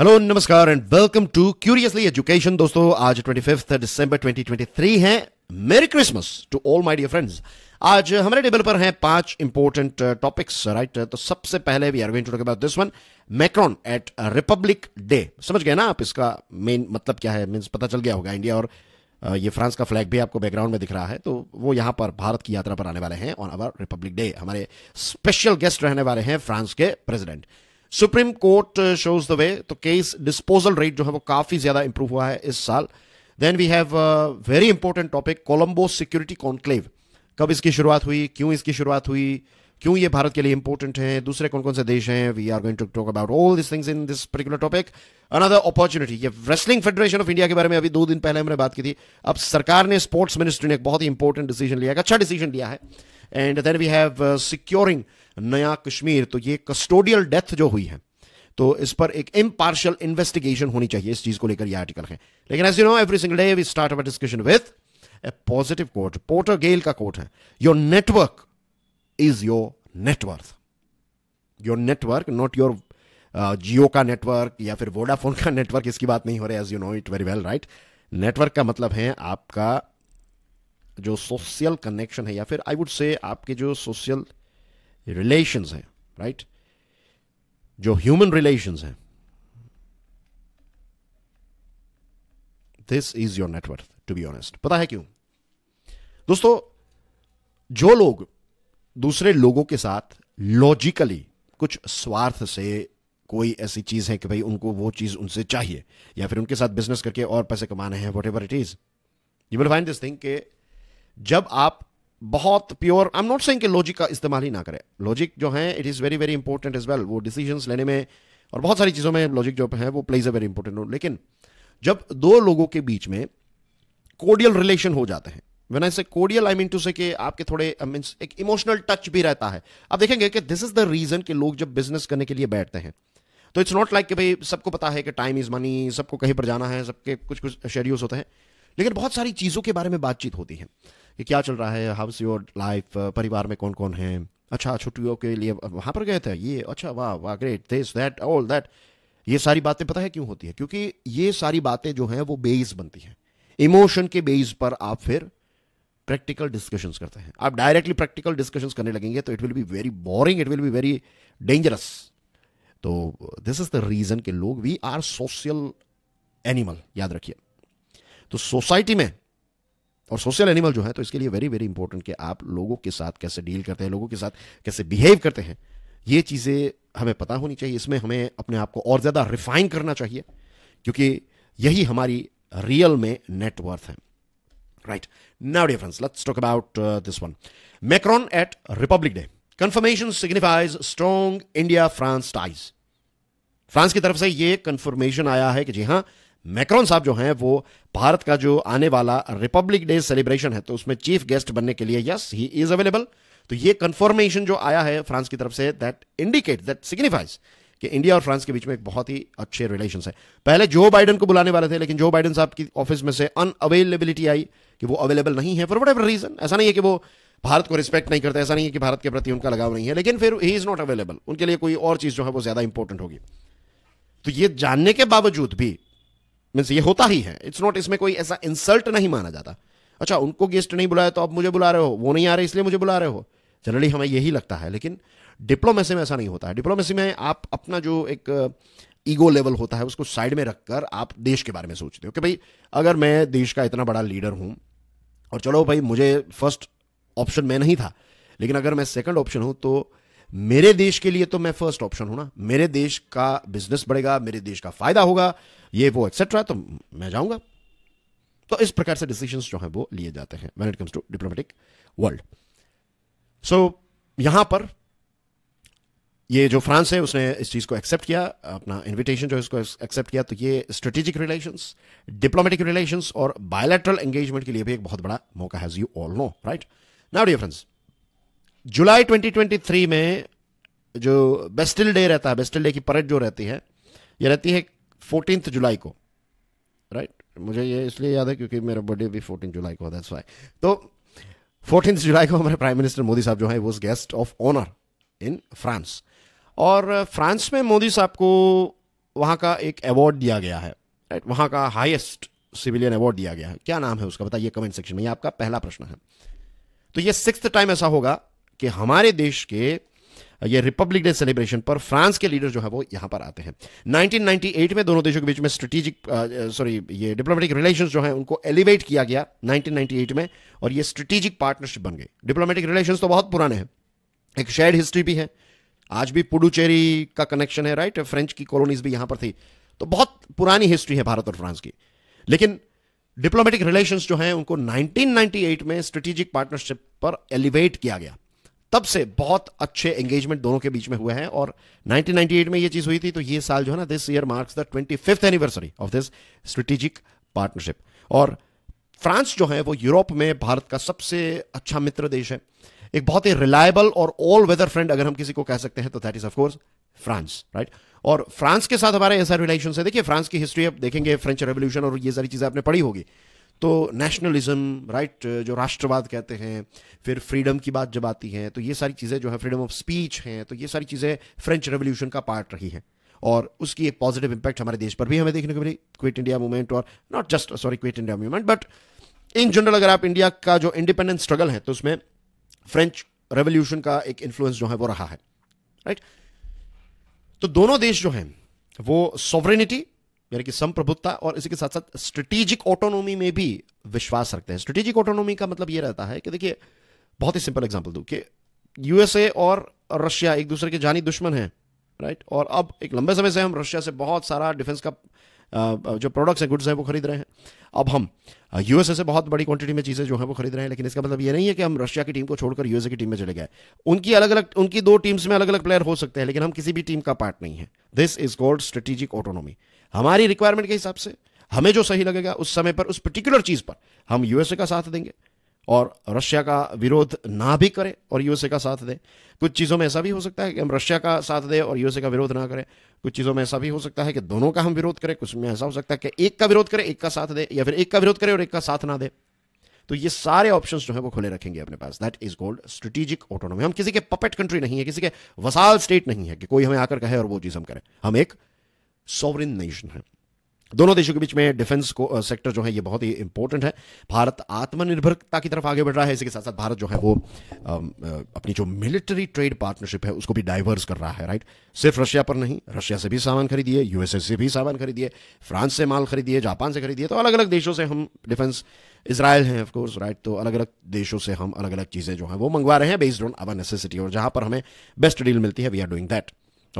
Hello नमस्कार and welcome to curiously education दोस्तों आज ट्वेंटी दिसंबर 2023 है merry Christmas to all my dear friends आज हमारे टेबल पर हैं पांच इंपॉर्टेंट टॉपिक्स राइट तो सबसे पहले we are going to talk about this one Macron at Republic day समझ गए ना आप इसका मेन मतलब क्या है मीन पता चल गया होगा इंडिया और uh, ये फ्रांस का फ्लैग भी आपको बैकग्राउंड में दिख रहा है तो वो यहां पर भारत की यात्रा पर आने वाले हैं ऑन अवर रिपब्लिक डे हमारे स्पेशल गेस्ट रहने वाले हैं फ्रांस के president supreme court shows the way तो केस डिस्पोजल रेट जो है वो काफ़ी ज़्यादा इंप्रूव हुआ है इस साल then we have very important topic Colombo security conclave कब इसकी शुरुआत हुई क्यों इसकी शुरुआत हुई क्यों ये भारत के लिए इंपॉर्टेंट है दूसरे कौन कौन से देश हैं we are going to talk about all this things in this particular topic another opportunity ये रेसलिंग फेडरेशन ऑफ इंडिया के बारे में अभी दो दिन पहले हमने बात की थी अब सरकार ने स्पोर्ट्स मिनिस्ट्री ने एक बहुत ही इंपॉर्टेंट डिसीजन लिया है अच्छा डिसीजन लिया है and then we have securing नया कश्मीर तो ये कस्टोडियल डेथ जो हुई है तो इस पर एक इम्पार्शल इन्वेस्टिगेशन होनी चाहिए इस चीज़ को लेकर ये आर्टिकल है लेकिन as you know every single day we start our discussion with A positive coat porter गेल का कोट है your network is your net worth your network not your जियो का नेटवर्क या फिर वोडाफोन का नेटवर्क इसकी बात नहीं हो रही as you know it very well right network का मतलब है आपका जो सोशल कनेक्शन है या फिर आई वुड से आपके जो सोशल रिलेशंस हैं राइट जो ह्यूमन रिलेशंस हैं this is your network to be honest पता है क्यों दोस्तों जो लोग दूसरे लोगों के साथ लॉजिकली कुछ स्वार्थ से कोई ऐसी चीज है कि भाई उनको वो चीज उनसे चाहिए या फिर उनके साथ बिजनेस करके और पैसे कमाने हैं whatever it is you will find this thing के जब आप बहुत pure I am not saying कि लॉजिक का इस्तेमाल ही ना करें लॉजिक जो है it is very very important as well वो डिसीजंस लेने में और बहुत सारी चीज़ों में लॉजिक जो है वो plays a very important role लेकिन जब दो लोगों के बीच में कोडियल रिलेशन हो जाते हैं वेन आई से कोडियल आई मीन टू से आपके थोड़े मीन एक इमोशनल टच भी रहता है आप देखेंगे कि दिस इज द रीजन कि लोग जब बिजनेस करने के लिए बैठते हैं तो इट्स नॉट लाइक कि भाई सबको पता है कि टाइम इज मनी सबको कहीं पर जाना है सबके कुछ कुछ शेड्यूल्स होते हैं लेकिन बहुत सारी चीज़ों के बारे में बातचीत होती है कि क्या चल रहा है हाउस योर लाइफ परिवार में कौन कौन है अच्छा छुट्टियों के लिए वहां पर गए थे ये अच्छा वाह वाह great this that all that ये सारी बातें पता है क्यों होती है क्योंकि ये सारी बातें जो हैं वो बेस बनती हैं इमोशन के बेस पर आप फिर प्रैक्टिकल डिस्कशंस करते हैं आप डायरेक्टली प्रैक्टिकल डिस्कशंस करने लगेंगे तो it will be very boring it will be very dangerous तो दिस इज द रीजन के लोग वी आर सोशल एनिमल याद रखिए तो सोसाइटी में और सोशल एनिमल जो है तो इसके लिए वेरी वेरी इंपॉर्टेंट कि आप लोगों के साथ कैसे डील करते हैं लोगों के साथ कैसे बिहेव करते हैं ये चीज़ें हमें पता होनी चाहिए इसमें हमें अपने आप को और ज़्यादा रिफाइन करना चाहिए क्योंकि यही हमारी रियल में नेटवर्थ है right now dear friends let's talk about this one Macron at Republic Day confirmation signifies strong India France ties France की तरफ से ये कंफर्मेशन आया है कि जी हां मैक्रोन साहब जो हैं वो भारत का जो आने वाला रिपब्लिक डे सेलिब्रेशन है तो उसमें चीफ गेस्ट बनने के लिए यस ही इज अवेलेबल तो ये कंफर्मेशन जो आया है फ्रांस की तरफ से दैट इंडिकेट दैट सिग्निफाइज कि इंडिया और फ्रांस के बीच में एक बहुत ही अच्छे रिलेशन है पहले जो बाइडन को बुलाने वाले थे लेकिन जो बाइडन साहब की ऑफिस में से अनअवेलेबिलिटी आई कि वो अवेलेबल नहीं है फॉर वट एवर रीजन ऐसा नहीं है कि वो भारत को रिस्पेक्ट नहीं करते ऐसा नहीं है कि भारत के प्रति उनका लगाव नहीं है लेकिन फिर ही इज नॉट अवेलेबल उनके लिए कोई और चीज़ जो है वो ज़्यादा इंपॉर्टेंट होगी तो ये जानने के बावजूद भी मीन्स ये होता ही है इट्स नॉट इसमें कोई ऐसा इंसल्ट नहीं माना जाता अच्छा उनको गेस्ट नहीं बुलाया तो आप मुझे बुला रहे हो वो नहीं आ रहे इसलिए मुझे बुला रहे हो जनरली हमें यही लगता है लेकिन डिप्लोमेसी में ऐसा नहीं होता है डिप्लोमेसी में आप अपना जो एक ईगो uh, लेवल होता है उसको साइड में रखकर आप देश के बारे में सोचते हो कि भाई अगर मैं देश का इतना बड़ा लीडर हूं और चलो भाई मुझे फर्स्ट ऑप्शन में नहीं था लेकिन अगर मैं सेकंड ऑप्शन हूं तो मेरे देश के लिए तो मैं फर्स्ट ऑप्शन हूं ना मेरे देश का बिजनेस बढ़ेगा मेरे देश का फायदा होगा ये वो एक्सेट्रा तो मैं जाऊंगा तो इस प्रकार से डिसीजन जो है वो लिए जाते हैं when it comes to diplomatic world so यहां पर ये जो फ्रांस है उसने इस चीज़ को एक्सेप्ट किया अपना इनविटेशन जो है इसको एक्सेप्ट किया तो ये स्ट्रेटेजिक रिलेशंस डिप्लोमेटिक रिलेशंस और बायोलेट्रल एंगेजमेंट के लिए भी एक बहुत बड़ा मौका as you all know right now dear friends जुलाई 2023 में जो बेस्टिल डे रहता है बेस्टिल डे की परेड जो रहती है ये रहती है फोर्टीन जुलाई को राइट right? मुझे ये इसलिए याद है क्योंकि मेरा बर्थडे भी फोर्टीन जुलाई को दैट्स वाई तो फोर्टीन जुलाई को हमारे प्राइम मिनिस्टर मोदी साहब जो है वो guest of honour in France और फ्रांस uh, में मोदी साहब को वहाँ का एक अवार्ड दिया गया है राइट वहाँ का हाईएस्ट सिविलियन अवार्ड दिया गया है क्या नाम है उसका बताइए कमेंट सेक्शन में ये आपका पहला प्रश्न है तो ये सिक्स टाइम ऐसा होगा कि हमारे देश के ये रिपब्लिक डे सेलिब्रेशन पर फ्रांस के लीडर जो है वो यहां पर आते हैं 1998 में दोनों देशों के बीच में स्ट्रेटेजिक सॉरी ये डिप्लोमेटिक रिलेशंस जो है उनको एलिवेट किया गया 1998 में और ये स्ट्रेटेजिक पार्टनरशिप बन गई डिप्लोमेटिक रिलेशंस तो बहुत पुराने हैं एक शेयर हिस्ट्री भी है आज भी पुडुचेरी का कनेक्शन है राइट फ्रेंच की कॉलोनीज भी यहां पर थी तो बहुत पुरानी हिस्ट्री है भारत और फ्रांस की लेकिन डिप्लोमेटिक रिलेशंस जो हैं उनको 1998 में स्ट्रेटेजिक पार्टनरशिप पर एलिवेट किया गया तब से बहुत अच्छे एंगेजमेंट दोनों के बीच में हुए हैं और 1998 में ये चीज हुई थी तो ये साल जो है ना this year marks the twenty fifth anniversary of this strategic partnership और फ्रांस जो है वो यूरोप में भारत का सबसे अच्छा मित्र देश है एक बहुत ही रिलायबल और ऑल वेदर फ्रेंड अगर हम किसी को कह सकते हैं तो that is of course France right और फ्रांस के साथ हमारे ऐसा रिलेशन है देखिए फ्रांस की हिस्ट्री आप देखेंगे फ्रेंच रेवोल्यूशन और ये सारी चीजें आपने पढ़ी होगी तो नेशनलिज्म राइट जो राष्ट्रवाद कहते हैं फिर फ्रीडम की बात जब आती है तो ये सारी चीज़ें जो है फ्रीडम ऑफ स्पीच हैं तो ये सारी चीज़ें फ्रेंच रेवोल्यूशन का पार्ट रही हैं और उसकी एक पॉजिटिव इंपैक्ट हमारे देश पर भी हमें देखने को मिली क्विट इंडिया मूवमेंट और not just sorry Quit India Movement but in general अगर आप इंडिया का जो इंडिपेंडेंस स्ट्रगल है तो उसमें फ्रेंच रेवोल्यूशन का एक इन्फ्लुएंस जो है वो रहा है राइट right? तो दोनों देश जो हैं वो सॉवरेनिटी यानी कि संप्रभुत्ता और इसी के साथ साथ स्ट्रेटेजिक ऑटोनोमी में भी विश्वास रखते हैं स्ट्रेटेजिक ऑटोनोमी का मतलब यह रहता है कि देखिए बहुत ही सिंपल एग्जाम्पल दू कि यूएसए और रशिया एक दूसरे के जानी दुश्मन है राइट और अब एक लंबे समय से हम रशिया से बहुत सारा डिफेंस का जो प्रोडक्ट्स हैं गुड्स हैं वो खरीद रहे हैं अब हम यूएसए से बहुत बड़ी क्वांटिटी में चीज़ें जो हैं वो खरीद रहे हैं लेकिन इसका मतलब ये नहीं है कि हम रशिया की टीम को छोड़कर यूएसए की टीम में चले गए उनकी अलग अलग उनकी दो टीम्स में अलग अलग प्लेयर हो सकते हैं लेकिन हम किसी भी टीम का पार्ट नहीं है this is called strategic autonomy हमारी रिक्वायरमेंट के हिसाब से हमें जो सही लगेगा उस समय पर उस पर्टिकुलर चीज़ पर हम यूएसए का साथ देंगे और रशिया का विरोध ना भी करें और यूएसए का साथ दें कुछ चीज़ों में ऐसा भी हो सकता है कि हम रशिया का साथ दें और यूएसए का विरोध ना करें कुछ चीज़ों में ऐसा भी हो सकता है कि दोनों का हम विरोध करें कुछ में ऐसा हो सकता है कि एक का विरोध करें एक का साथ दें या फिर एक का विरोध करें और एक का साथ ना दें तो ये सारे ऑप्शंस जो है वो खुले रखेंगे अपने पास that is called strategic autonomy हम किसी के पपेट कंट्री नहीं है किसी के वसाल स्टेट नहीं है कि कोई हमें आकर कहे और वो चीज हम करें हम एक सॉवरिन नेशन है दोनों देशों के बीच में डिफेंस को आ, सेक्टर जो है ये बहुत ही इंपॉर्टेंट है भारत आत्मनिर्भरता की तरफ आगे बढ़ रहा है इसी के साथ साथ भारत जो है वो आ, आ, अपनी जो मिलिट्री ट्रेड पार्टनरशिप है उसको भी डाइवर्स कर रहा है राइट सिर्फ रशिया पर नहीं रशिया से भी सामान खरीदिए यूएसए से भी सामान खरीदिए फ्रांस से माल खरीदिए जापान से खरीदिए तो अलग अलग देशों से हम डिफेंस इसराइल है ऑफकोर्स राइट तो अलग अलग देशों से हम अलग अलग चीज़ें जो है वो मंगवा रहे हैं बेस्ड ऑन अवर नेसेसिटी और जहां पर हमें बेस्ट डील मिलती है वी आर डूइंग दैट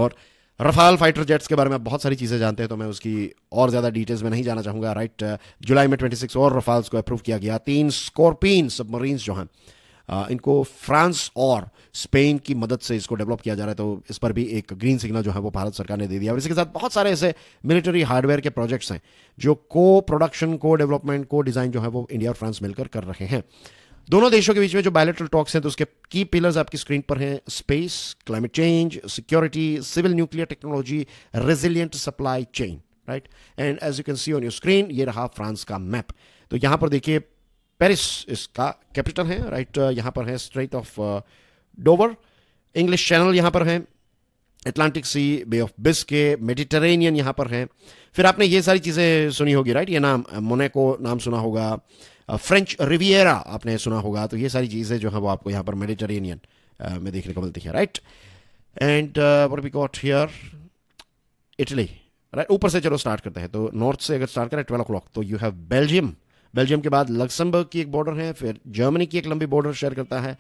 और रफाल फाइटर जेट्स के बारे में बहुत सारी चीज़ें जानते हैं तो मैं उसकी और ज़्यादा डिटेल्स में नहीं जाना चाहूँगा राइट uh, जुलाई में 26 और रफाल्स को अप्रूव किया गया तीन स्कॉर्पिन सबमरीन्स जो हैं uh, इनको फ्रांस और स्पेन की मदद से इसको डेवलप किया जा रहा है तो इस पर भी एक ग्रीन सिग्नल जो है वो भारत सरकार ने दे दिया और इसके साथ बहुत सारे ऐसे मिलिट्री हार्डवेयर के प्रोजेक्ट्स हैं जो को प्रोडक्शन को डेवलपमेंट को डिज़ाइन जो है वो इंडिया और फ्रांस मिलकर कर रहे हैं दोनों देशों के बीच में जो बायोलेट्रल टॉक्स हैं तो उसके की पिलर्स आपकी स्क्रीन पर हैं space climate change security civil nuclear technology resilient supply chain right and as you can see on your screen ये रहा फ्रांस का मैप तो यहाँ पर देखिए पेरिस इसका कैपिटल है राइट right? यहाँ पर है Strait of Dover English Channel यहाँ पर है Atlantic sea Bay of Biscay Mediterranean यहाँ पर है फिर आपने ये सारी चीज़ें सुनी होगी राइट ये नाम मोनेको नाम सुना होगा फ्रेंच रिवियरा आपने सुना होगा तो ये सारी चीज़ें जो है वो आपको यहाँ पर मेडिटेरेनियन में देखने को मिलती है right and we got here Italy right ऊपर से चलो स्टार्ट करते हैं तो नॉर्थ से अगर स्टार्ट करें ट्वेल्व ओ तो यू हैव बेल्जियम बेल्जियम के बाद लक्समबर्ग की एक बॉर्डर है फिर जर्मनी की एक लंबी बॉर्डर शेयर करता है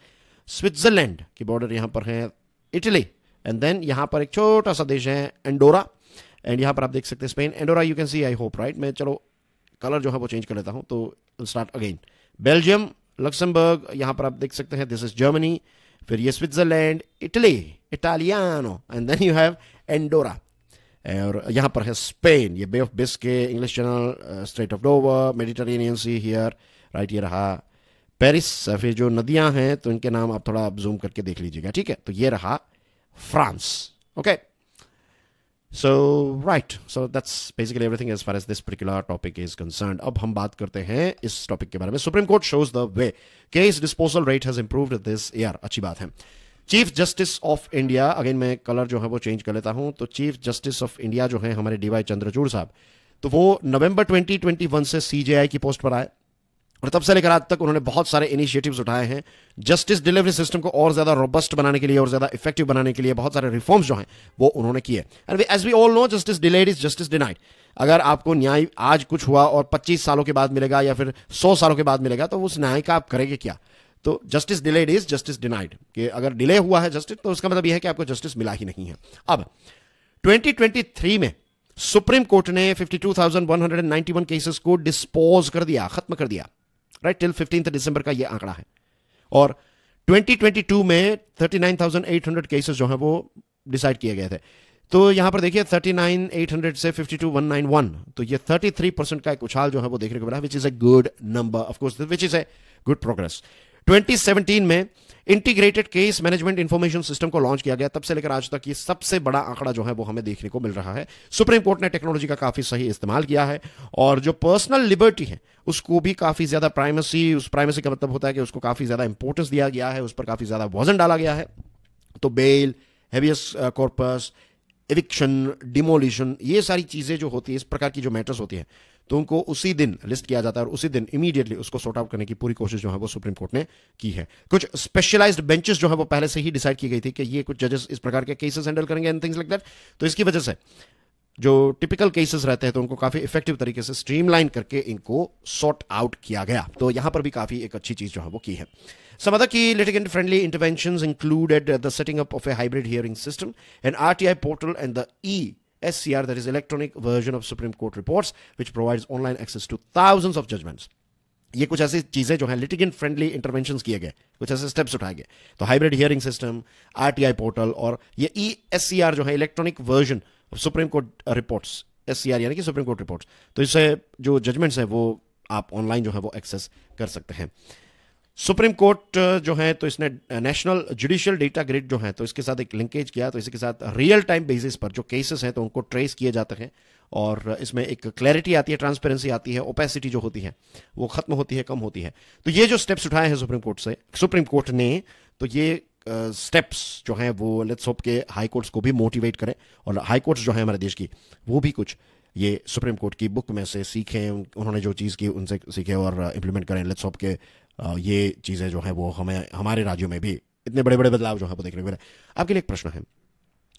स्विट्जरलैंड की बॉर्डर यहाँ पर है इटली एंड देन यहाँ पर एक छोटा सा देश है एंडोरा एंड यहाँ पर आप देख सकते हैं Spain Andorra you can see I hope right मैं चलो कलर जो है वो चेंज कर लेता हूँ तो स्टार्ट अगेन बेल्जियम लक्समबर्ग यहां पर आप देख सकते हैं दिस इज जर्मनी फिर ये Switzerland Italy Italiano and then you have Andorra और यहाँ पर है स्पेन ये Bay of Biscay English Channel Strait of Dover Mediterranean sea here right ये रहा पेरिस uh, फिर जो नदियाँ हैं तो इनके नाम आप थोड़ा जूम करके देख लीजिएगा ठीक है तो ये रहा France okay okay. So right so that's basically everything as far as this particular topic is concern अब हम बात करते हैं इस टॉपिक के बारे में Supreme court shows the way case disposal rate has improve this year अच्छी बात है Chief Justice of India again मैं कलर जो है वो चेंज कर लेता हूं तो चीफ जस्टिस ऑफ इंडिया जो है हमारे डी वाई चंद्रचूड़ साहब तो वो नवंबर 2021 से सीजेआई की पोस्ट पर आए और तब से लेकर आज तक उन्होंने बहुत सारे इनिशिएटिव्स उठाए हैं जस्टिस डिलीवरी सिस्टम को और ज़्यादा रोबस्ट बनाने के लिए और ज़्यादा इफेक्टिव बनाने के लिए बहुत सारे रिफॉर्म्स जो हैं वो उन्होंने किए and as we all know justice delayed is justice denied अगर आपको न्याय आज कुछ हुआ और 25 सालों के बाद मिलेगा या फिर 100 सालों के बाद मिलेगा तो उस न्याय का आप करेंगे क्या तो justice delayed is justice denied कि अगर डिले हुआ है जस्टिस तो उसका मतलब यह है कि आपको जस्टिस मिला ही नहीं है अब 2023 में सुप्रीम कोर्ट ने 52,191 केसेस को डिस्पोज कर दिया खत्म कर दिया राइट टिल फिफ्टींथ दिसंबर का ये आंकड़ा है और 2022 में 39,800 केसेस जो हैं वो डिसाइड किए गए थे तो यहां पर देखिए 39,800 से 52,191 तो ये 33 परसेंट का एक उछाल जो है वो देखने को मिला which is a good number of course which is a good progress 2017 में integrated case management information system को लॉन्च किया गया तब से लेकर आज तक ये सबसे बड़ा आंकड़ा जो है वो हमें देखने को मिल रहा है सुप्रीम कोर्ट ने टेक्नोलॉजी का काफी सही इस्तेमाल किया है और जो पर्सनल लिबर्टी है उसको भी काफी ज्यादा प्राइमेसी उस प्राइमेसी का मतलब होता है कि उसको काफी ज्यादा इंपोर्टेंस दिया गया है उस पर काफी ज्यादा वजन डाला गया है तो bail habeas corpus eviction demolition ये सारी चीज़ें जो होती है इस प्रकार की जो मैटर्स होती है तो उनको उसी दिन लिस्ट किया जाता है और उसी दिन इमीडिएटली उसको सॉर्ट आउट करने की पूरी कोशिश जो है वो सुप्रीम कोर्ट ने की है कुछ स्पेशलाइज्ड बेंचेस जो है वो पहले से ही डिसाइड की गई थी कि ये कुछ जजेस इस प्रकार के केसेस हैंडल करेंगे एंड थिंग्स लाइक दैट तो इसकी वजह से जो टिपिकल केसेस रहते हैं तो उनको काफी इफेक्टिव तरीके से स्ट्रीमलाइन करके इनको सॉर्ट आउट किया गया तो यहां पर भी काफी एक अच्छी चीज जो है वो की है समाधा की litigant friendly intervention included the setting up of a hybrid hearing system and an portal and the e SCR, that is electronic version of Supreme Court reports, which provides online access to thousands of judgments. ये कुछ ऐसी चीज़ें जो हैं litigant friendly intervention किए गए कुछ ऐसे स्टेप्स उठाए गए तो hybrid hearing system RTI portal और ये ई e आर जो है electronic version of Supreme Court reports R यानी कि सुप्रीम कोर्ट रिपोर्ट्स तो इससे जो जजमेंट्स है वो आप ऑनलाइन जो है वो एक्सेस कर सकते हैं सुप्रीम कोर्ट जो है तो इसने नेशनल जुडिशियल डेटा ग्रिड जो है तो इसके साथ एक लिंकेज किया तो इसी के साथ रियल टाइम बेसिस पर जो केसेस हैं तो उनको ट्रेस किए जाते हैं और इसमें एक क्लैरिटी आती है ट्रांसपेरेंसी आती है ओपेसिटी जो होती है वो खत्म होती है कम होती है तो ये जो स्टेप्स उठाए हैं सुप्रीम कोर्ट से सुप्रीम कोर्ट ने तो ये स्टेप्स जो हैं वो लेट्स होप के हाई कोर्ट्स को भी मोटिवेट करें और हाई कोर्ट्स जो हैं हमारे देश की वो भी कुछ ये सुप्रीम कोर्ट की बुक में से सीखें उन्होंने जो चीज़ की उनसे सीखें और इम्प्लीमेंट करें लेट्स होप के ये चीज़ें जो है वो हमें हमारे राज्यों में भी इतने बड़े बड़े बदलाव जो है वो देखने को मिले आपके लिए एक प्रश्न है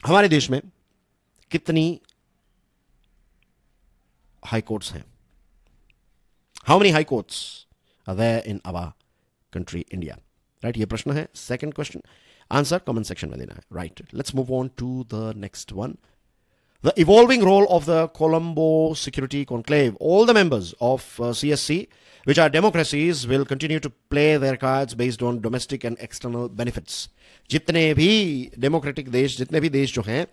हमारे देश में कितनी हाई कोर्ट्स हैं how many high courts there in our country India right ये प्रश्न है second question answer comment section में देना है right let's move on to the next one the evolving role of the Colombo Security Conclave. All the members of uh, CSC, which are democracies, will continue to play their cards based on domestic and external benefits. जितने भी democratic देश जितने भी देश जो हैं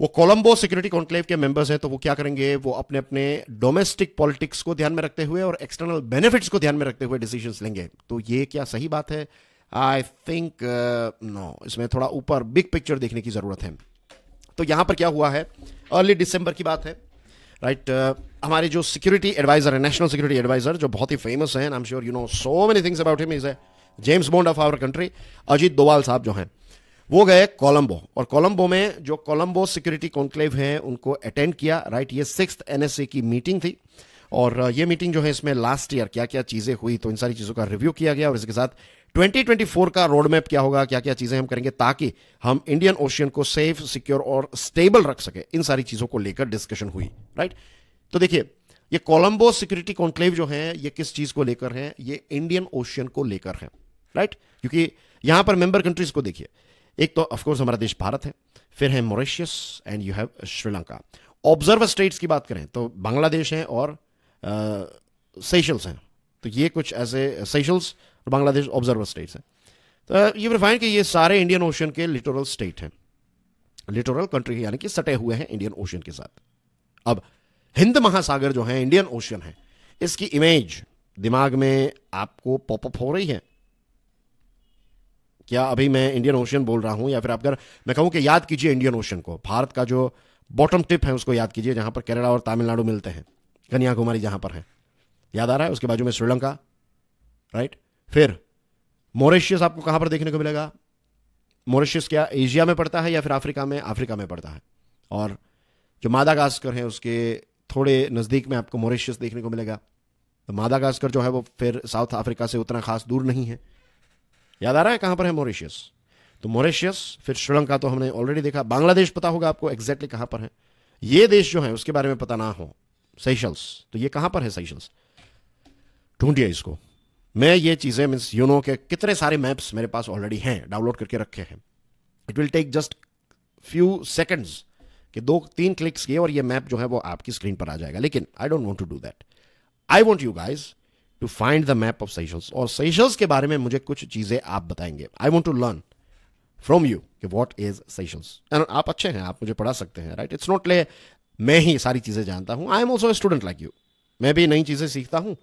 वो Colombo security Conclave के मेंबर्स हैं तो वो क्या करेंगे वो अपने अपने डोमेस्टिक पॉलिटिक्स को ध्यान में रखते हुए और एक्सटर्नल बेनिफिट्स को ध्यान में रखते हुए डिसीजंस लेंगे तो ये क्या सही बात है आई थिंक नो इसमें थोड़ा ऊपर बिग पिक्चर देखने की जरूरत है तो यहां पर क्या हुआ है अर्ली डिसंबर की बात है राइट right, uh, हमारे जो सिक्योरिटी एडवाइजर है नेशनल सिक्योरिटी एडवाइजर जो बहुत ही फेमस है I am sure you know so many things about him is है James Bond of our country Ajit Doval साहब जो हैं वो गए कोलंबो और कोलंबो में जो कोलंबो सिक्योरिटी कॉन्क्लेव है उनको अटेंड किया राइट right, ये सिक्स एन की मीटिंग थी और uh, ये मीटिंग जो है इसमें लास्ट ईयर क्या क्या चीज़ें हुई तो इन सारी चीज़ों का रिव्यू किया गया और इसके साथ 2024 का रोड मैप क्या होगा क्या क्या चीज़ें हम करेंगे ताकि हम इंडियन ओशियन को सेफ सिक्योर और स्टेबल रख सके इन सारी चीज़ों को लेकर डिस्कशन हुई राइट तो देखिए ये कोलंबो सिक्योरिटी कॉन्क्लेव जो है ये किस चीज़ को लेकर है ये इंडियन ओशियन को लेकर है राइट क्योंकि यहां पर मेंबर कंट्रीज को देखिए एक तो ऑफकोर्स हमारा देश भारत है फिर है Mauritius and you have Sri Lanka observe states की बात करें तो बांग्लादेश है और सेशल्स हैं तो ये कुछ ऐसे सेशल्स और बांग्लादेश ऑब्जर्वर स्टेट्स हैं तो ये रिफाइन कि ये सारे इंडियन ओशन के लिटोरल स्टेट हैं लिटोरल कंट्री यानी कि सटे हुए हैं इंडियन ओशन के साथ अब हिंद महासागर जो है इंडियन ओशन है इसकी इमेज दिमाग में आपको पॉपअप हो रही है क्या अभी मैं इंडियन ओशन बोल रहा हूं या फिर आप अगर मैं कहूं कि याद कीजिए इंडियन ओशन को भारत का जो बॉटम टिप है उसको याद कीजिए जहां पर केरला और तमिलनाडु मिलते हैं कन्याकुमारी जहां पर है याद आ रहा है उसके बाजू में श्रीलंका राइट right? फिर मॉरिशियस आपको कहां पर देखने को मिलेगा मॉरिशियस क्या एशिया में पड़ता है या फिर अफ्रीका में अफ्रीका में पड़ता है और जो मादागास्कर है उसके थोड़े नज़दीक में आपको मॉरिशियस देखने को मिलेगा तो मादागास्कर जो है वो फिर साउथ अफ्रीका से उतना खास दूर नहीं है याद आ रहा है कहाँ पर है मॉरिशियस तो मॉरिशियस फिर श्रीलंका तो हमने ऑलरेडी देखा बांग्लादेश पता होगा आपको एग्जैक्टली कहाँ पर है ये देश जो है उसके बारे में पता ना हो सेशल्स तो ये कहाँ पर है सेशल्स ढूंढिए इसको मैं ये चीज़ें मीन्स यू नो के कितने सारे मैप्स मेरे पास ऑलरेडी हैं डाउनलोड करके रखे हैं it will take just few seconds कि दो तीन क्लिक्स किए और ये मैप जो है वो आपकी स्क्रीन पर आ जाएगा लेकिन I don't want to do that I want you guys to find the map of Seychelles और सेशल्स के बारे में मुझे कुछ चीज़ें आप बताएंगे I want to learn from you कि वॉट इज सेशल्स एंड आप अच्छे हैं आप मुझे पढ़ा सकते हैं राइट इट्स नॉट ले मैं ही सारी चीज़ें जानता हूँ I am also student like you मैं भी नई चीज़ें सीखता हूँ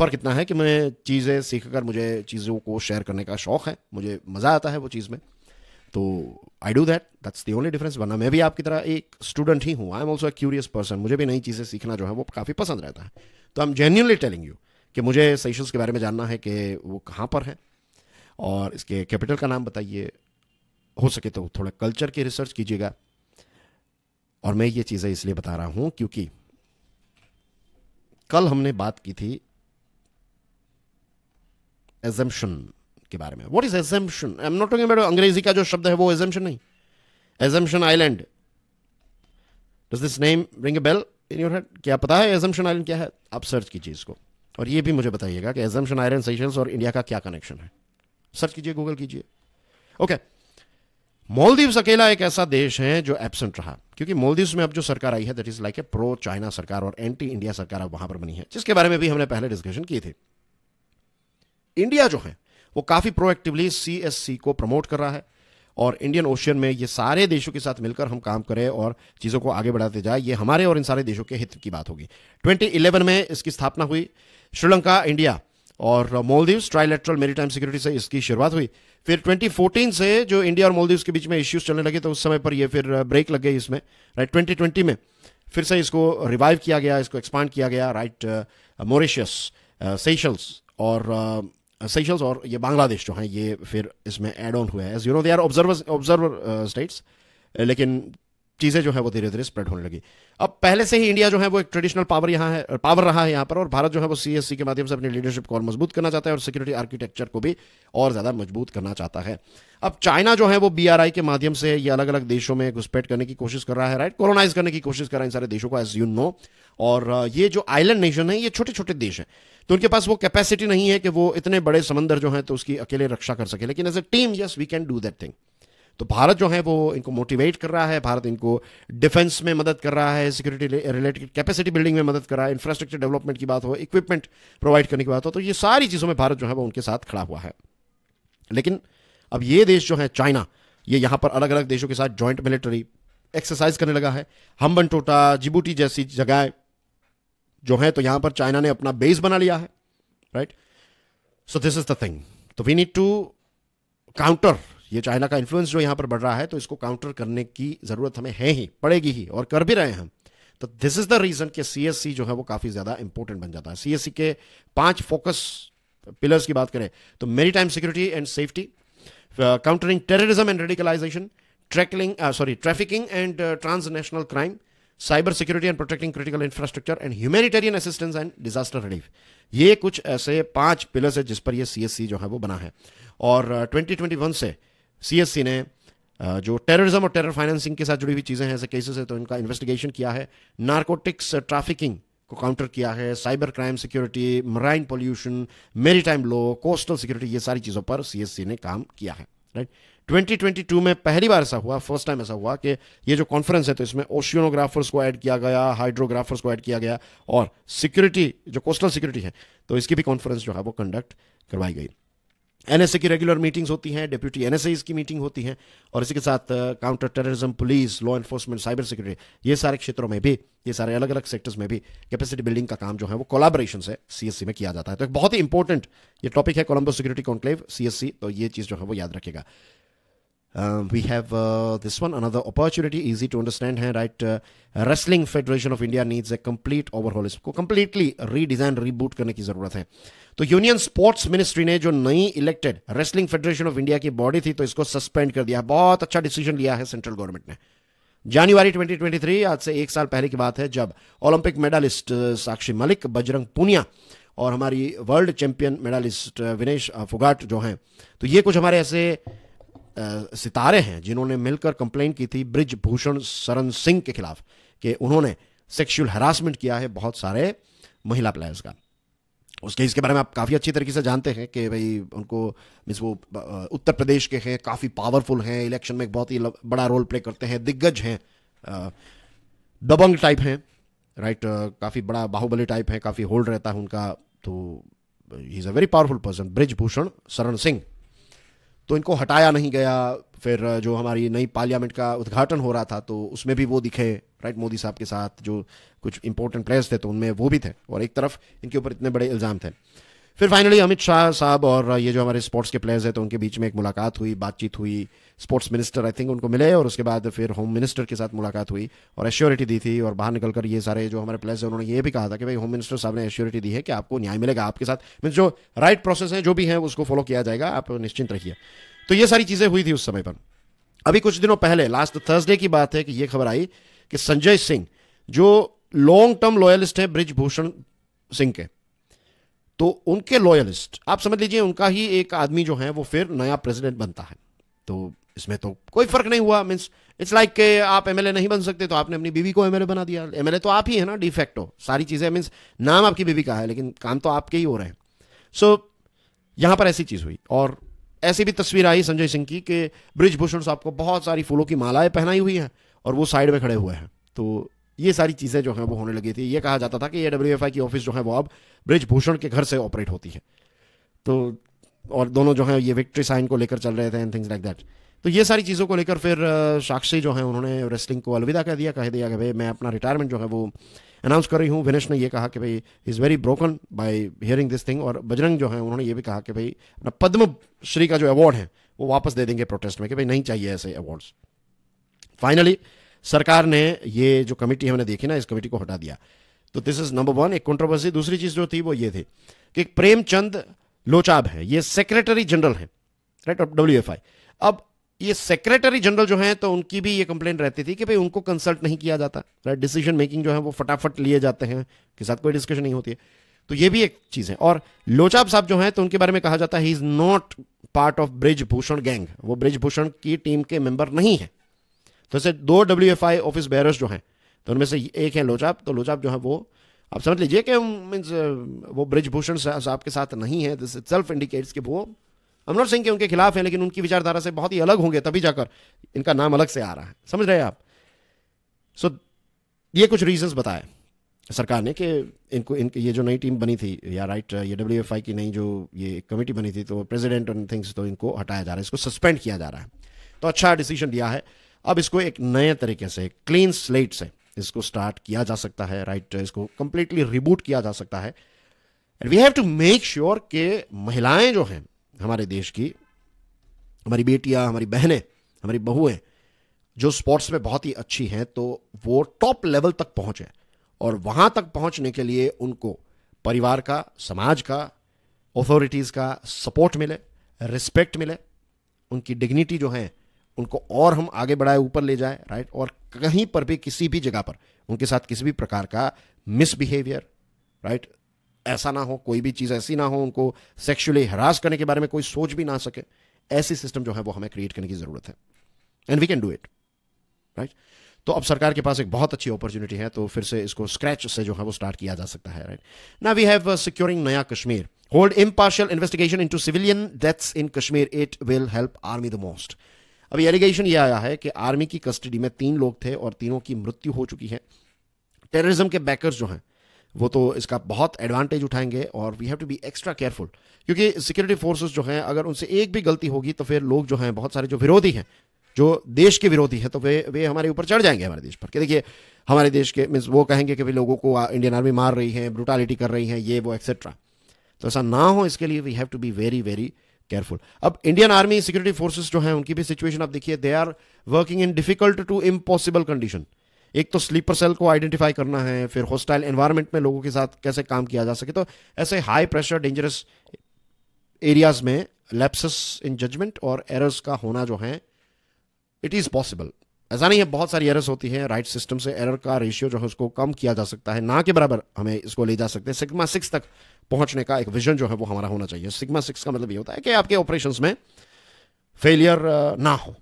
फ़र्क इतना है कि मैं चीज़ें सीख कर मुझे चीज़ों को शेयर करने का शौक़ है मुझे मज़ा आता है वो चीज़ में तो I do that that's the only difference वरना मैं भी आपकी तरह एक स्टूडेंट ही हूँ I am also a curious person मुझे भी नई चीज़ें सीखना जो है वो काफ़ी पसंद रहता है तो I am genuinely telling you कि मुझे सेशल्स के बारे में जानना है कि वो कहाँ पर है और इसके कैपिटल का नाम बताइए हो सके तो थोड़ा कल्चर की रिसर्च कीजिएगा और मैं ये चीज़ें इसलिए बता रहा हूँ क्योंकि कल हमने बात की थी एजम्पन के बारे में what is Assumption I am not talking about अंग्रेजी का जो शब्द है वो एजम्पन नहीं Assumption Island does this name ring a bell in your head क्या पता है एजम्पन आइलैंड क्या है आप सर्च कीजिए इसको और ये भी मुझे बताइएगा कि एजम्पन आइलैंड सेशन और इंडिया का क्या कनेक्शन है सर्च कीजिए गूगल कीजिए ओके okay. मोलदीव्स अकेला एक ऐसा देश है जो एबसेंट रहा क्योंकि मोलदीव्स में अब जो सरकार आई है that is like a pro China सरकार और एंटी इंडिया सरकार अब वहां पर बनी है जिसके बारे में भी हमने पहले डिस्कशन की थी इंडिया जो है वो काफ़ी प्रोएक्टिवली सी को प्रमोट कर रहा है और इंडियन ओशियन में ये सारे देशों के साथ मिलकर हम काम करें और चीज़ों को आगे बढ़ाते जाए ये हमारे और इन सारे देशों के हित की बात होगी 2011 में इसकी स्थापना हुई श्रीलंका इंडिया और मोलदीव्स ट्राइलेट्रल मेरीटाइम सिक्योरिटी से इसकी शुरुआत हुई फिर 2014 से जो इंडिया और मोलदीव्स के बीच में इश्यूज चलने लगे तो उस समय पर ये फिर ब्रेक लग गई इसमें राइट 2020 में फिर से इसको रिवाइव किया गया इसको एक्सपांड किया गया राइट मोरिशियस सेशल्स और uh, सेशल्स और ये बांग्लादेश जो हैं ये फिर इसमें एड ऑन हुए हैं as you know they are observer observer states लेकिन चीज़ें जो है वो धीरे धीरे स्प्रेड होने लगी अब पहले से ही इंडिया जो है वो एक ट्रेडिशनल पावर यहाँ है पावर रहा है यहाँ पर और भारत जो है वो सी के माध्यम से अपनी लीडरशिप को और मजबूत करना चाहता है और सिक्योरिटी आर्किटेक्चर को भी और ज़्यादा मजबूत करना चाहता है अब चाइना जो है वो बी के माध्यम से ये अलग अलग देशों में घुसपैठ करने की कोशिश कर रहा है राइट कोरोनाइज करने की कोशिश कर रहा है इन सारे देशों को एज यू नो और ये जो आइलैंड नेशन है ये छोटे छोटे देश हैं तो उनके पास वो कैपेसिटी नहीं है कि वो इतने बड़े समंदर जो है तो उसकी अकेले रक्षा कर सके लेकिन as a team yes we can do that thing तो भारत जो है वो इनको मोटिवेट कर रहा है भारत इनको डिफेंस में मदद कर रहा है सिक्योरिटी रिलेटेड कैपेसिटी बिल्डिंग में मदद कर रहा है इंफ्रास्ट्रक्चर डेवलपमेंट की बात हो इक्विपमेंट प्रोवाइड करने की बात हो तो ये सारी चीज़ों में भारत जो है वो उनके साथ खड़ा हुआ है लेकिन अब ये देश जो है चाइना ये यहाँ पर अलग अलग देशों के साथ जॉइंट मिलिट्री एक्सरसाइज करने लगा है हम्बन टोटा जिबूटी जैसी जगह जो है तो यहां पर चाइना ने अपना बेस बना लिया है right so this is the thing तो वी नीड टू काउंटर ये चाइना का इन्फ्लुएंस जो यहाँ पर बढ़ रहा है तो इसको काउंटर करने की ज़रूरत हमें है ही पड़ेगी ही और कर भी रहे हैं तो दिस इज़ द रीज़न कि सी जो है वो काफ़ी ज़्यादा इंपॉर्टेंट बन जाता है सी के पांच फोकस पिलर्स की बात करें तो maritime security and safety countering terrorism and radicalisation tackling sorry trafficking and transnational crime cyber security and protecting critical infrastructure and humanitarian assistance and disaster relief ये कुछ ऐसे पांच पिलर्स है जिस पर ये सी जो है वो बना है और ट्वेंटी uh, से सीएससी ने जो टेररिज्म और टेरर फाइनेंसिंग के साथ जुड़ी हुई चीज़ें हैं ऐसे केसेस है तो इनका इन्वेस्टिगेशन किया है नारकोटिक्स ट्रैफिकिंग को काउंटर किया है cyber crime security marine pollution maritime law coastal security ये सारी चीज़ों पर सीएससी ने काम किया है राइट 2022 में पहली बार ऐसा हुआ फर्स्ट टाइम ऐसा हुआ कि ये जो कॉन्फ्रेंस है तो इसमें ओशियोनोग्राफर्स को ऐड किया गया हाइड्रोग्राफर्स को ऐड किया गया और सिक्योरिटी जो कोस्टल सिक्योरिटी है तो इसकी भी कॉन्फ्रेंस जो है वो कंडक्ट करवाई गई एनएसए की रेगुलर मीटिंग्स होती हैं डिप्यूटी एनएसए की मीटिंग होती है और इसी के साथ counter terrorism police law enforcement cyber security ये सारे क्षेत्रों में भी ये सारे अलग अलग सेक्टर्स में भी कैपेसिटी बिल्डिंग का काम जो है वो कोलाबोरेशन से सीएससी में किया जाता है तो एक बहुत ही इंपॉर्टेंट ये टॉपिक है कोलंबो सिक्योरिटी कॉन्क्लेव सीएससी तो ये चीज़ जो है वो याद रखेगा Um, we have uh, this one, another opportunity, easy to understand here, right? Uh, Wrestling Federation of India needs a complete overhaul, इसको completely redesign, reboot karne ki zarurat hai to union sports ministry ne jo nayi elected wrestling federation of india ki body thi to isko suspend kar diya bahut acha decision liya hai central government ne जनवरी 2023 आज से एक साल पहले की बात है जब Olympic medallist Sakshi Malik Bajrang Punia और हमारी world champion medallist Vinesh Phogat जो हैं तो ये कुछ हमारे ऐसे सितारे हैं जिन्होंने मिलकर कंप्लेन की थी ब्रिज भूषण शरण सिंह के खिलाफ कि उन्होंने सेक्सुअल हरासमेंट किया है बहुत सारे महिला प्लेयर्स का उसके इसके बारे में आप काफ़ी अच्छी तरीके से जानते हैं कि भाई उनको मीन्स वो उत्तर प्रदेश के हैं काफ़ी पावरफुल हैं इलेक्शन में एक बहुत ही बड़ा रोल प्ले करते हैं दिग्गज हैं दबंग टाइप हैं राइट काफ़ी बड़ा बाहुबली टाइप है काफ़ी होल्ड रहता है उनका तो he is a very powerful person Brij Bhushan Sharan Singh तो इनको हटाया नहीं गया फिर जो हमारी नई पार्लियामेंट का उद्घाटन हो रहा था तो उसमें भी वो दिखे राइट मोदी साहब के साथ जो कुछ इंपॉर्टेंट प्लेयर्स थे तो उनमें वो भी थे और एक तरफ इनके ऊपर इतने बड़े इल्ज़ाम थे फिर फाइनली अमित शाह साहब और ये जो हमारे स्पोर्ट्स के प्लेयर्स हैं तो उनके बीच में एक मुलाकात हुई बातचीत हुई स्पोर्ट्स मिनिस्टर आई थिंक उनको मिले और उसके बाद फिर होम मिनिस्टर के साथ मुलाकात हुई और एश्योरिटी दी थी और बाहर निकलकर ये सारे जो हमारे प्लेयर्स हैं उन्होंने ये भी कहा था कि भाई होम मिनिस्टर साहब ने एश्योरिटी दी है कि आपको न्याय मिलेगा आपके साथ मीन जो राइट प्रोसेस है जो भी है उसको फॉलो किया जाएगा आप निश्चिंत रहिए तो ये सारी चीज़ें हुई थी उस समय पर अभी कुछ दिनों पहले लास्ट थर्सडे की बात है कि ये खबर आई कि संजय सिंह जो लॉन्ग टर्म लॉयलिस्ट है ब्रिज भूषण सिंह के तो उनके लॉयलिस्ट आप समझ लीजिए उनका ही एक आदमी जो है वो फिर नया प्रेसिडेंट बनता है तो इसमें तो कोई फर्क नहीं हुआ मीन्स इट्स लाइक के आप एमएलए नहीं बन सकते तो आपने अपनी बीवी को एमएलए बना दिया एमएलए तो आप ही है ना डिफेक्टो सारी चीज़ें मीन्स नाम आपकी बीवी का है लेकिन काम तो आपके ही हो रहे हैं सो so, यहां पर ऐसी चीज़ हुई और ऐसी भी तस्वीर आई संजय सिंह की कि ब्रिज भूषण साहब को बहुत सारी फूलों की मालाएं पहनाई हुई हैं और वो साइड में खड़े हुए हैं तो ये सारी चीज़ें जो है वो होने लगी थी ये कहा जाता था कि ये डब्ल्यू की ऑफिस जो है वो अब ब्रिजभूषण के घर से ऑपरेट होती है तो और दोनों जो है ये विक्ट्री साइन को लेकर चल रहे थे एंड थिंग्स लाइक दैट तो ये सारी चीज़ों को लेकर फिर साक्षी जो है उन्होंने रेसलिंग को अलविदा कह दिया कह दिया कि भाई मैं अपना रिटायरमेंट जो है वो अनाउंस कर रही हूँ विनेश ने ये कहा कि भाई is very broken by hearing this thing और बजरंग जो है उन्होंने ये भी कहा कि भाई अपना पद्म श्री का जो अवार्ड है वो वापस दे देंगे प्रोटेस्ट में कि भाई नहीं चाहिए ऐसे अवार्ड्स फाइनली सरकार ने ये जो कमेटी हमने देखी ना इस कमेटी को हटा दिया तो दिस इज नंबर वन एक कॉन्ट्रोवर्सी दूसरी चीज जो थी वो ये थी कि प्रेमचंद लोचाब है ये सेक्रेटरी जनरल है राइट डब्ल्यू एफ आई अब ये सेक्रेटरी जनरल जो हैं तो उनकी भी ये कंप्लेन रहती थी कि भाई उनको कंसल्ट नहीं किया जाता राइट डिसीजन मेकिंग जो है वो फटाफट लिए जाते हैं के साथ कोई डिस्कशन नहीं होती है तो ये भी एक चीज़ है और लोचाब साहब जो हैं तो उनके बारे में कहा जाता है he is not part of Brij Bhushan gang वो ब्रिज भूषण की टीम के मेंबर नहीं है तो ऐसे दो W F I office bearers जो हैं तो उनमें से एक हैं लोचाप तो लोचाप जो है वो आप समझ लीजिए कि मीन्स वो ब्रिजभूषण साहब के साथ नहीं है दिस सेल्फ इंडिकेट्स कि वो अमनोर सिंह के उनके खिलाफ हैं लेकिन उनकी विचारधारा से बहुत ही अलग होंगे तभी जाकर इनका नाम अलग से आ रहा है समझ रहे हैं आप सो so, ये कुछ रीजंस बताए सरकार ने कि इनको इनकी ये जो नई टीम बनी थी या राइट ये डब्ल्यू की नई जो ये कमेटी बनी थी तो प्रेसिडेंट एंड थिंग्स तो इनको हटाया जा रहा है इसको सस्पेंड किया जा रहा है तो अच्छा डिसीजन दिया है अब इसको एक नए तरीके से क्लीन स्लेट से इसको स्टार्ट किया जा सकता है राइट तो इसको कंप्लीटली रिबूट किया जा सकता है and we have to make sure कि महिलाएं जो हैं हमारे देश की हमारी बेटियां हमारी बहनें हमारी बहुएं जो स्पोर्ट्स में बहुत ही अच्छी हैं तो वो टॉप लेवल तक पहुंचे और वहां तक पहुंचने के लिए उनको परिवार का समाज का ऑथोरिटीज़ का सपोर्ट मिले रिस्पेक्ट मिले उनकी डिग्निटी जो है उनको और हम आगे बढ़ाए ऊपर ले जाए राइट और कहीं पर भी किसी भी जगह पर उनके साथ किसी भी प्रकार का मिसबिहेवियर राइट ऐसा ना हो कोई भी चीज़ ऐसी ना हो उनको सेक्शुअली हरास करने के बारे में कोई सोच भी ना सके ऐसी सिस्टम जो है वो हमें क्रिएट करने की ज़रूरत है and we can do it right तो अब सरकार के पास एक बहुत अच्छी अपॉर्चुनिटी है तो फिर से इसको स्क्रैच से जो है वो स्टार्ट किया जा सकता है राइट ना वी हैव सिक्योरिंग नया Kashmir hold impartial investigation into civilian deaths in Kashmir it will help army the most अभी एलिगेशन ये आया है कि आर्मी की कस्टडी में तीन लोग थे और तीनों की मृत्यु हो चुकी है टेररिज्म के बैकर्स जो हैं वो तो इसका बहुत एडवांटेज उठाएंगे और we have to be extra careful क्योंकि सिक्योरिटी फोर्सेस जो हैं अगर उनसे एक भी गलती होगी तो फिर लोग जो हैं बहुत सारे जो विरोधी हैं जो देश के विरोधी हैं तो वे वे हमारे ऊपर चढ़ जाएंगे हमारे देश पर कि देखिए हमारे देश के मीन्स वो कहेंगे कि भाई लोगों को इंडियन आर्मी मार रही है ब्रुटालिटी कर रही है ये वो एक्सेट्रा तो ऐसा ना हो इसके लिए we have to be very very careful अब इंडियन आर्मी सिक्योरिटी फोर्सेस जो हैं उनकी भी सिचुएशन आप देखिए they are working in difficult to impossible condition एक तो स्लीपर सेल को आइडेंटिफाई करना है फिर होस्टाइल एनवायरमेंट में लोगों के साथ कैसे काम किया जा सके तो ऐसे हाई प्रेशर डेंजरस एरियाज में लैप्सस इन जजमेंट और एरर्स का होना जो है इट इज़ पॉसिबल ऐसा नहीं है बहुत सारी एरर्स होती है राइट सिस्टम से एरर का रेशियो जो है उसको कम किया जा सकता है ना के बराबर हमें इसको ले जा सकते हैं सिग्मा सिक्स तक पहुंचने का एक विजन जो है वो हमारा होना चाहिए सिग्मा सिक्स का मतलब ये होता है कि आपके ऑपरेशन में फेलियर uh, ना हो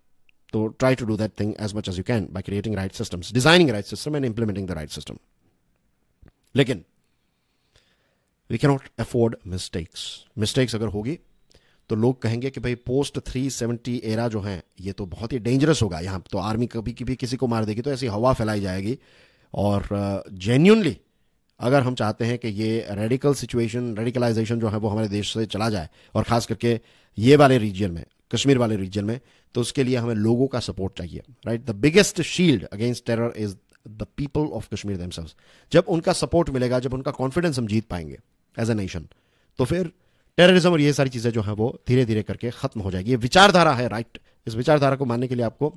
तो try to do that thing as much as you can by creating right system designing right system and implementing the right system लेकिन we cannot afford mistakes mistakes अगर होगी तो लोग कहेंगे कि भाई पोस्ट 370 एरा जो है ये तो बहुत ही डेंजरस होगा यहाँ तो आर्मी कभी कभी किसी को मार देगी तो ऐसी हवा फैलाई जाएगी और जेन्यूनली uh, अगर हम चाहते हैं कि ये रेडिकल सिचुएशन रेडिकलाइजेशन जो है वो हमारे देश से चला जाए और ख़ास करके ये वाले रीजन में कश्मीर वाले रीजन में तो उसके लिए हमें लोगों का सपोर्ट चाहिए right the biggest shield against terror is the people of Kashmir themselves जब उनका सपोर्ट मिलेगा जब उनका कॉन्फिडेंस हम जीत पाएंगे एज ए नेशन तो फिर टेररिज्म और ये सारी चीज़ें जो हैं वो धीरे धीरे करके ख़त्म हो जाएगी ये विचारधारा है राइट इस विचारधारा को मानने के लिए आपको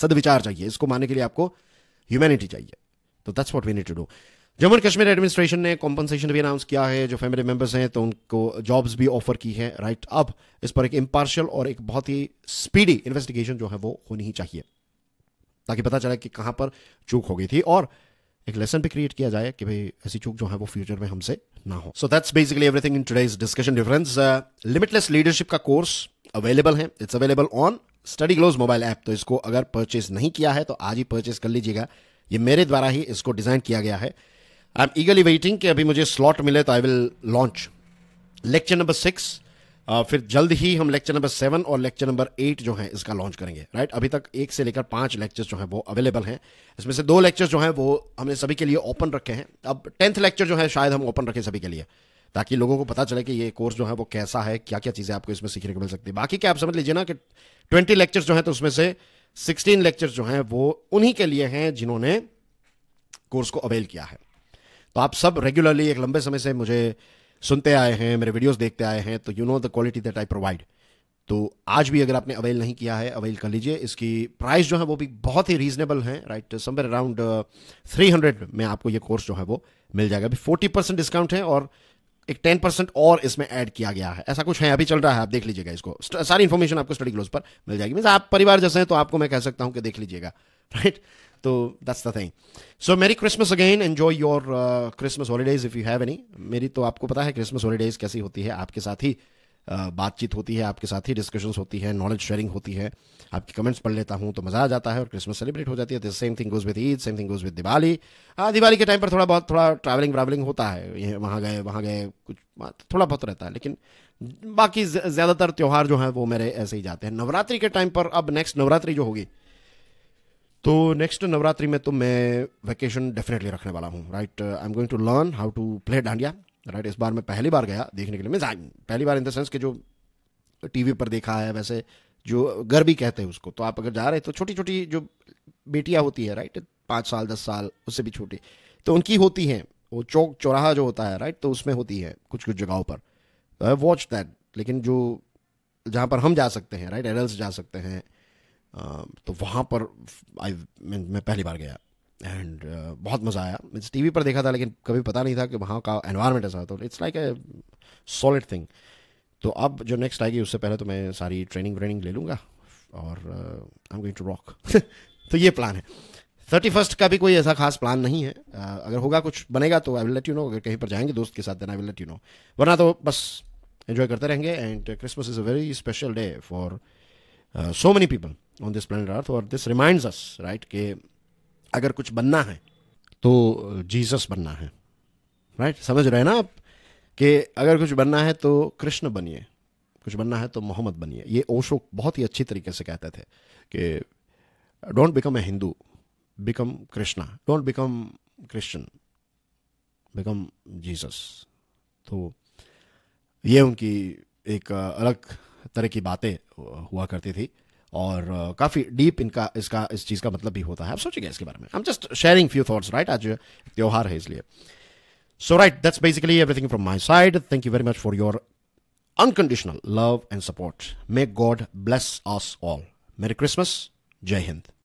सदविचार चाहिए इसको मानने के लिए आपको ह्यूमैनिटी चाहिए तो that's what we need to do Jammu and Kashmir administration ने कॉम्पनसेशन भी अनाउंस किया है जो फैमिली मेंबर्स हैं तो उनको जॉब्स भी ऑफर की है राइट right? अब इस पर एक इम्पार्शल और एक बहुत ही स्पीडी इन्वेस्टिगेशन जो है वो होनी ही चाहिए ताकि पता चले कि कहां पर चूक हो गई थी और एक लेसन भी क्रिएट किया जाए कि भाई ऐसी चूक जो है वो फ्यूचर में हमसे ना हो so that's basically everything in today's discussion difference limitless leadership का कोर्स अवेलेबल है it's available on Study Glows mobile app तो इसको अगर परचेज नहीं किया है तो आज ही परचेज कर लीजिएगा ये मेरे द्वारा ही इसको डिज़ाइन किया गया है आई एम ईगली वेटिंग कि अभी मुझे स्लॉट मिले तो I will launch lecture number six फिर जल्द ही हम लेक्चर नंबर सेवन और लेक्चर नंबर एट जो है इसका लॉन्च करेंगे राइट अभी तक एक से लेकर पांच लेक्चर्स जो है वो अवेलेबल हैं इसमें से दो लेक्चर्स जो हैं वो हमने सभी के लिए ओपन रखे हैं अब टेंथ लेक्चर जो है शायद हम ओपन रखें सभी के लिए ताकि लोगों को पता चले कि ये कोर्स जो है वो कैसा है क्या क्या चीज़ें आपको इसमें सीखने को मिल सकती है बाकी क्या आप समझ लीजिए ना कि ट्वेंटी लेक्चर्स जो हैं तो उसमें से सिक्सटीन लेक्चर्स जो हैं वो उन्हीं के लिए हैं जिन्होंने कोर्स को अवेल किया है तो आप सब रेगुलरली एक लंबे समय से मुझे सुनते आए हैं मेरे वीडियोस देखते आए हैं तो you know the quality that I provide तो आज भी अगर आपने अवेल नहीं किया है अवेल कर लीजिए इसकी प्राइस जो है वो भी बहुत ही रीजनेबल है right somewhere around three hundred में आपको ये कोर्स जो है वो मिल जाएगा अभी फोर्टी परसेंट डिस्काउंट है और एक टेन परसेंट और इसमें ऐड किया गया है ऐसा कुछ है अभी चल रहा है आप देख लीजिएगा इसको सारी इन्फॉर्मेशन आपको स्टडी क्लोज पर मिल जाएगी मीन आप परिवार जैसे हैं तो आपको मैं कह सकता हूं कि देख लीजिएगा राइट तो that's the thing so merry Christmas again enjoy your Christmas holidays if you have any मेरी तो आपको पता है क्रिसमस हॉलीडेज कैसी होती है आपके साथ ही uh, बातचीत होती है आपके साथ ही डिस्कशंस होती है नॉलेज शेयरिंग होती है आपकी कमेंट्स पढ़ लेता हूँ तो मज़ा आ जाता है और क्रिसमस सेलिब्रेट हो जाती है same thing goes with Eid same thing goes with Diwali हाँ दिवाली के टाइम पर थोड़ा बहुत थोड़ा ट्रैवलिंग व्रैवलिंग होता है वहाँ गए वहाँ गए कुछ थोड़ा बहुत रहता है लेकिन बाकी ज़्यादातर त्यौहार जो है वो मेरे ऐसे ही जाते हैं नवरात्रि के टाइम पर अब नेक्स्ट नवरात्रि जो होगी तो नेक्स्ट नवरात्रि में तो मैं वैकेशन डेफिनेटली रखने वाला हूँ right I am going to learn how to play dandiya right इस बार मैं पहली बार गया देखने के लिए मैं पहली बार इन द सेंस कि जो टीवी पर देखा है वैसे जो घर भी कहते हैं उसको तो आप अगर जा रहे हैं तो छोटी छोटी जो बेटियाँ होती है राइट पाँच साल दस साल उससे भी छोटी तो उनकी होती हैं वो चौक चौराहा जो होता है राइट तो उसमें होती है कुछ कुछ जगहों पर आई वॉच दैट लेकिन जो जहाँ पर हम जा सकते हैं राइट एडल्ट जा सकते हैं तो वहाँ पर आई मैं, मैं पहली बार गया एंड uh, बहुत मज़ा आया टी टीवी पर देखा था लेकिन कभी पता नहीं था कि वहाँ का एनवायरनमेंट ऐसा था it's like a solid thing तो अब जो नेक्स्ट आएगी उससे पहले तो मैं सारी ट्रेनिंग व्रेनिंग ले लूँगा और I am going to rock तो ये प्लान है थर्टी फर्स्ट का भी कोई ऐसा खास प्लान नहीं है uh, अगर होगा कुछ बनेगा तो I will let you know अगर कहीं पर जाएंगे दोस्त के साथ then I will let you know वरना तो बस इन्जॉय करते रहेंगे and Christmas is a very special day for so many people on this planet earth और दिस रिमाइंड अस राइट के अगर कुछ बनना है तो जीसस बनना है राइट right? समझ रहे हैं ना आप कि अगर कुछ बनना है तो कृष्ण बनिए कुछ बनना है तो मोहम्मद बनिए ये ओशो बहुत ही अच्छी तरीके से कहते थे कि don't become a Hindu become Krishna don't become Christian become Jesus तो ये उनकी एक अलग तरह की बातें हुआ करती थी और काफ़ी डीप इनका इसका इस चीज़ का मतलब भी होता है आप सोचिएगा इसके बारे में I am just sharing few thoughts right आज त्यौहार है इसलिए so right that's basically everything from my side thank you very much for your unconditional love and support may God bless us all merry Christmas जय हिंद